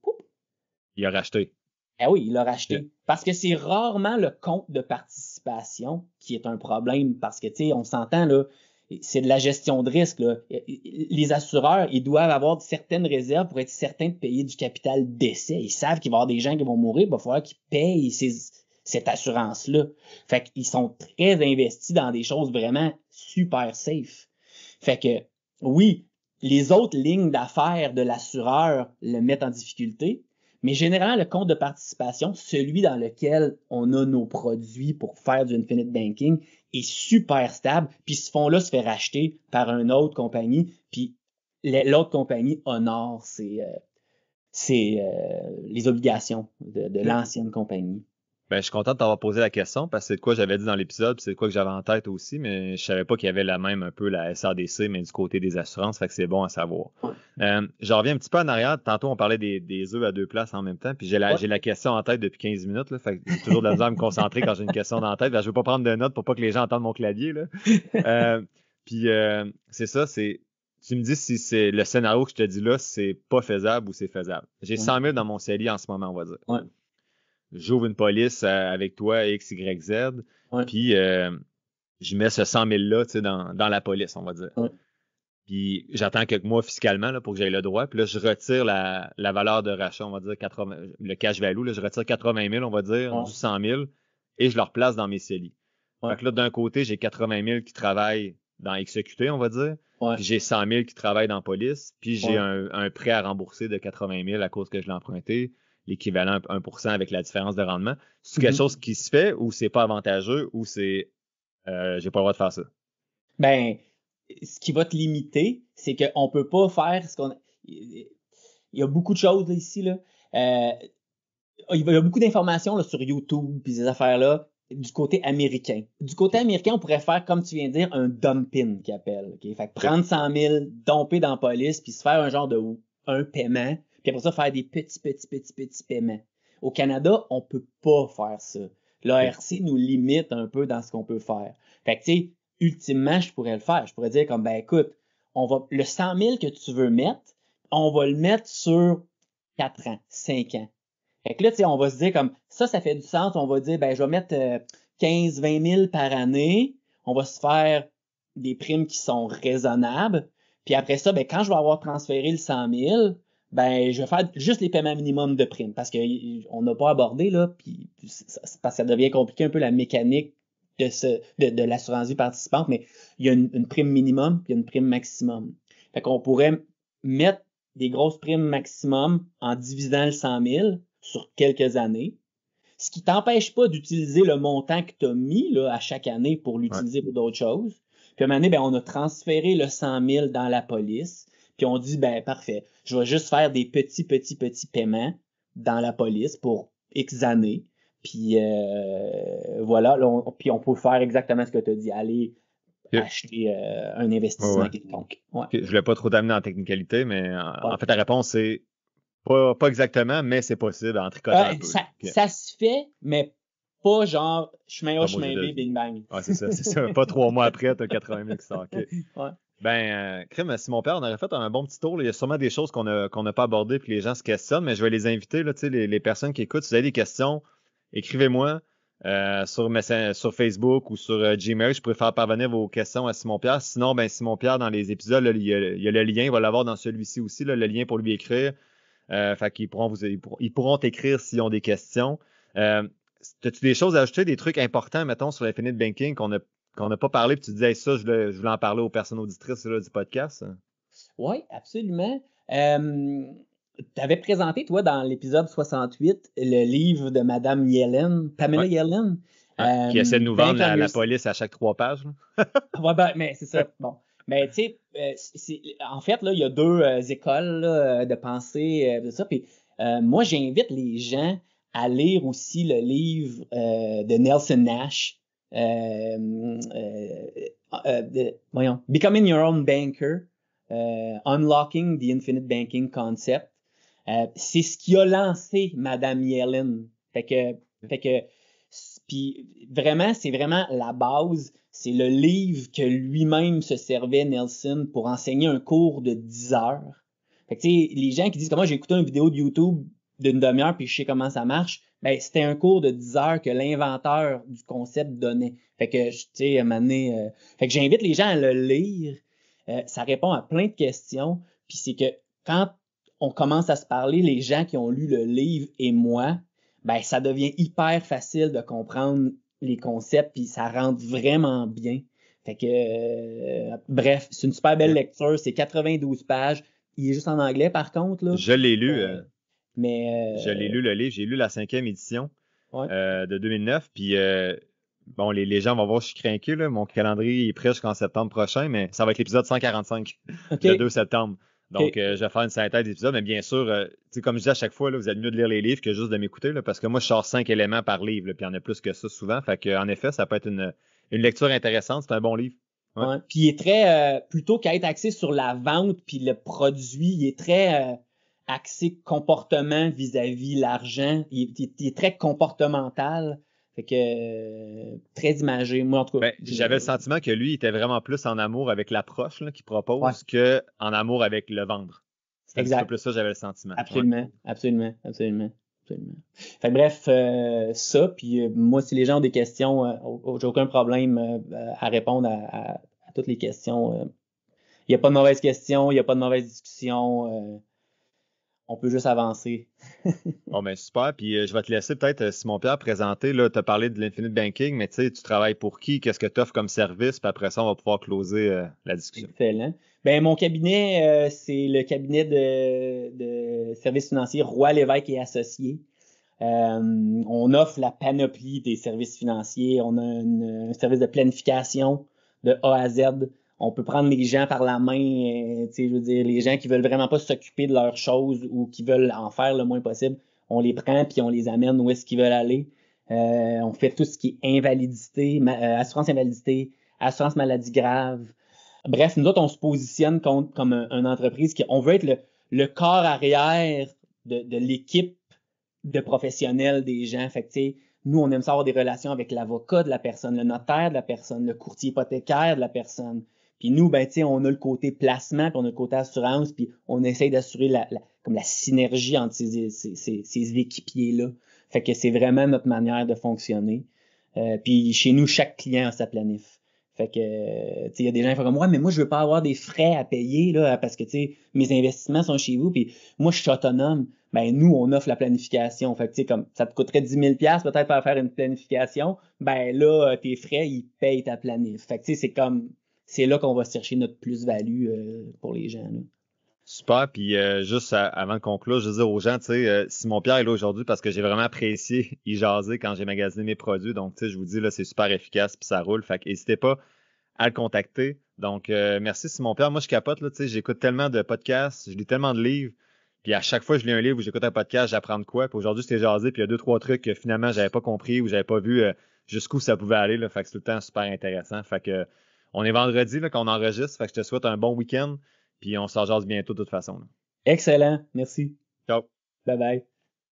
Il a racheté. Ah oui, il l'a racheté. Parce que c'est rarement le compte de participation qui est un problème. Parce que, tu sais, on s'entend, là, c'est de la gestion de risque. Là. Les assureurs, ils doivent avoir certaines réserves pour être certains de payer du capital d'essai. Ils savent qu'il va y avoir des gens qui vont mourir, il va falloir qu'ils payent cette assurance-là. Fait qu'ils sont très investis dans des choses vraiment super safe. Fait que oui, les autres lignes d'affaires de l'assureur le mettent en difficulté, mais généralement, le compte de participation, celui dans lequel on a nos produits pour faire du infinite banking, est super stable. Puis ce fonds-là se fait racheter par une autre compagnie. Puis l'autre compagnie honore ses, euh, euh, les obligations de l'ancienne compagnie. Ben, je suis content de t'avoir posé la question parce que c'est de quoi j'avais dit dans l'épisode, c'est de quoi que j'avais en tête aussi, mais je savais pas qu'il y avait la même un peu la SADC, mais du côté des assurances, fait que c'est bon à savoir. Euh, je reviens un petit peu en arrière. Tantôt, on parlait des, des œufs à deux places en même temps, puis j'ai la, la question en tête depuis 15 minutes, là, fait que j'ai toujours de la me concentrer quand j'ai une question dans la tête. Ben, je veux pas prendre de notes pour pas que les gens entendent mon clavier. Là. Euh, puis euh, c'est ça, c'est tu me dis si c'est le scénario que je te dis là, c'est pas faisable ou c'est faisable. J'ai 100 000 dans mon CELI en ce moment, on va dire j'ouvre une police euh, avec toi, X, Y, Z, puis euh, je mets ce 100 000-là dans, la police, on va dire. Puis j'attends quelques mois fiscalement là, pour que j'aie le droit. Puis là, je retire la, valeur de rachat, on va dire 80, le cash value. Là, je retire 80 000, on va dire, du 100 000, et je le replace dans mes CELI. Donc là, d'un côté, j'ai 80 000 qui travaillent dans exécuté, on va dire. Puis j'ai 100 000 qui travaillent dans police. Puis j'ai un, un, prêt à rembourser de 80 000 à cause que je l'ai emprunté l'équivalent 1% avec la différence de rendement. C'est quelque mm-hmm. chose qui se fait ou c'est pas avantageux ou c'est euh, j'ai pas le droit de faire ça? Ben, ce qui va te limiter, c'est qu'on peut pas faire ce qu'on. Il y a beaucoup de choses ici. Là. Euh, il y a beaucoup d'informations sur YouTube et ces affaires-là du côté américain. Du côté américain, on pourrait faire, comme tu viens de dire, un dumping qui appelle. Fait que prendre 100 000, domper dans la police, puis se faire un genre de un paiement puis après ça, faire des petits, petits, petits, petits paiements. Au Canada, on peut pas faire ça. L'ARC nous limite un peu dans ce qu'on peut faire. Fait que, tu sais, ultimement, je pourrais le faire. Je pourrais dire comme, ben écoute, on va, le 100 000 que tu veux mettre, on va le mettre sur 4 ans, 5 ans. Fait que là, tu sais, on va se dire comme, ça, ça fait du sens. On va dire, ben je vais mettre 15, 20 000 par année. On va se faire des primes qui sont raisonnables. Puis après ça, ben quand je vais avoir transféré le 100 000, ben je vais faire juste les paiements minimum de primes parce qu'on euh, n'a pas abordé là, puis parce que ça devient compliqué un peu la mécanique de, ce, de, l'assurance vie participante, mais il y a une, prime minimum puis une prime maximum. Fait qu'on pourrait mettre des grosses primes maximum en divisant le 100 000 sur quelques années, ce qui t'empêche pas d'utiliser le montant que tu as mis là, à chaque année pour l'utiliser pour d'autres choses. Puis à un moment donné, ben, on a transféré le 100 000 dans la police puis on dit, ben parfait, je vais juste faire des petits, petits, petits paiements dans la police pour X années. Puis euh, voilà, puis on peut faire exactement ce que tu as dit, aller acheter euh, un investissement quelconque. Ouais. Je voulais pas trop t'amener en technicalité, mais euh, en, fait, la réponse, c'est pas, exactement, mais c'est possible en tricotant ah, Ça, se fait, mais pas genre chemin A, chemin B, bing bang. Ah, c'est ça, c'est ça. Pas trois mois après, tu as 80 000 qui sont Ouais. Ben, euh, Crime, si mon père, on aurait fait un bon petit tour. Il y a sûrement des choses qu'on n'a pas abordées et les gens se questionnent, mais je vais les inviter, là, les, les personnes qui écoutent. Si vous avez des questions, écrivez-moi euh, sur, sur Facebook ou sur euh, Gmail. Je pourrais faire parvenir vos questions à Simon Pierre. Sinon, ben, Simon Pierre, dans les épisodes, il, y a, le lien. Il va l'avoir dans celui-ci aussi, le lien pour lui écrire. Euh, fait qu'ils pourront vous, ils pourront, ils t'écrire s'ils ont des questions. Euh, As-tu des choses à ajouter, des trucs importants, mettons, sur l'infinite banking qu'on a qu'on n'a pas parlé, puis tu disais ça, je voulais, en parler aux personnes auditrices du podcast. Hein. Oui, absolument. tu avais présenté, toi, dans l'épisode 68, le livre de Madame Yellen, Pamela Yellen. Ah, qui essaie de nous vendre la, police à chaque trois pages. Ah, oui, ben, mais c'est ça. Bon. Mais tu sais, euh, en fait, là, il y a deux euh, écoles de pensée euh, de ça. moi, j'invite les gens à lire aussi le livre de Nelson Nash, euh, euh, euh, Becoming Your Own Banker, Unlocking the Infinite Banking Concept. c'est ce qui a lancé Madame Yellen. Fait que, fait que puis vraiment, c'est vraiment la base. C'est le livre que lui-même se servait, Nelson, pour enseigner un cours de 10 heures. Fait que, les gens qui disent comment moi j'ai écouté une vidéo de YouTube d'une demi-heure, puis je sais comment ça marche, ben, c'était un cours de 10 heures que l'inventeur du concept donnait. Fait que, tu sais, à euh, fait que j'invite les gens à le lire. Euh, ça répond à plein de questions. Puis c'est que quand on commence à se parler, les gens qui ont lu le livre et moi, ben, ça devient hyper facile de comprendre les concepts, puis ça rentre vraiment bien. Fait que, euh, bref, c'est une super belle lecture. C'est 92 pages. Il est juste en anglais, par contre. Là. Je l'ai lu. Mais, Je l'ai euh, lu le livre, j'ai lu la cinquième édition euh, de 2009. Puis euh, bon, les, gens vont voir, je suis craqué, là. Mon calendrier est prêt jusqu'en septembre prochain, mais ça va être l'épisode 145, le 2 septembre. Donc, je vais faire une synthèse d'épisode, mais bien sûr, euh, comme je dis à chaque fois, là, vous êtes mieux de lire les livres que juste de m'écouter, parce que moi, je sors cinq éléments par livre, puis il y en a plus que ça souvent. Fait qu'en en effet, ça peut être une, une lecture intéressante. C'est un bon livre. Puis il est très, plutôt qu'à être axé sur la vente puis le produit, il est très axé comportement vis-à-vis l'argent. Il, est très comportemental. Fait que euh, très imagé, moi en tout cas. Ben, j'avais le sentiment que lui il était vraiment plus en amour avec l'approche qu'il propose qu'en que amour avec le vendre. C'est un peu plus ça, j'avais le sentiment. Absolument, absolument, absolument, absolument. bref, euh, ça, puis euh, moi, si les gens ont des questions, j'ai aucun problème à répondre à, toutes les questions. Il n'y a pas de mauvaise question, il n'y a pas de mauvaise discussion on peut juste avancer. bon, ben super. Puis euh, je vais te laisser peut-être, euh, Simon-Pierre, présenter. tu as parlé de l'Infinite Banking, mais tu sais, tu travailles pour qui? Qu'est-ce que tu offres comme service? Puis après ça, on va pouvoir closer euh, la discussion. Excellent. Ben, mon cabinet, c'est le cabinet de, services financiers Roi, Lévesque et Associés. on offre la panoplie des services financiers. On a un service de planification de A à Z on peut prendre les gens par la main, euh, je veux dire, les gens qui veulent vraiment pas s'occuper de leurs choses ou qui veulent en faire le moins possible, on les prend puis on les amène où est-ce qu'ils veulent aller. Euh, on fait tout ce qui est invalidité, euh, assurance invalidité, assurance maladie grave. Bref, nous autres, on se positionne comme une entreprise qui, on veut être le, corps arrière de, l'équipe de professionnels des gens. Fait nous, on aime ça avoir des relations avec l'avocat de la personne, le notaire de la personne, le courtier hypothécaire de la personne, puis nous, ben, on a le côté placement, puis on a le côté assurance, puis on essaye d'assurer la, comme la synergie entre ces, ces, ces, équipiers-là. Fait que c'est vraiment notre manière de fonctionner. Euh, puis chez nous, chaque client a sa planif. Fait que, sais, il y a des gens qui font comme, ouais, mais moi, je veux pas avoir des frais à payer, là, parce que, tu sais, mes investissements sont chez vous, puis moi, je suis autonome. Ben, nous, on offre la planification. Fait que, tu sais, comme, ça te coûterait 10 000 peut-être pour faire une planification. Ben, là, tes frais, ils payent ta planif. Fait que, tu sais, c'est comme, c'est là qu'on va chercher notre plus-value euh, pour les gens. Super. Puis euh, juste avant de conclure, je veux dire aux gens, tu sais, euh, Simon Pierre est là aujourd'hui parce que j'ai vraiment apprécié y jaser quand j'ai magasiné mes produits. Donc, tu sais, je vous dis, là, c'est super efficace puis ça roule. Fait n'hésitez pas à le contacter. Donc, merci Simon Pierre. Moi, je capote, là, tu sais, j'écoute tellement de podcasts, je lis tellement de livres. Puis à chaque fois que je lis un livre ou j'écoute un podcast, j'apprends de quoi. Puis aujourd'hui, c'était jasé, puis il y a deux, trois trucs que finalement, j'avais pas compris ou j'avais pas vu jusqu'où ça pouvait aller. Là. Fait que c'est tout le temps super intéressant. Fait que on est vendredi là, qu'on enregistre. Fait que je te souhaite un bon week-end. Puis on s'en jase bientôt de toute façon. Excellent. Merci. Ciao. Bye bye.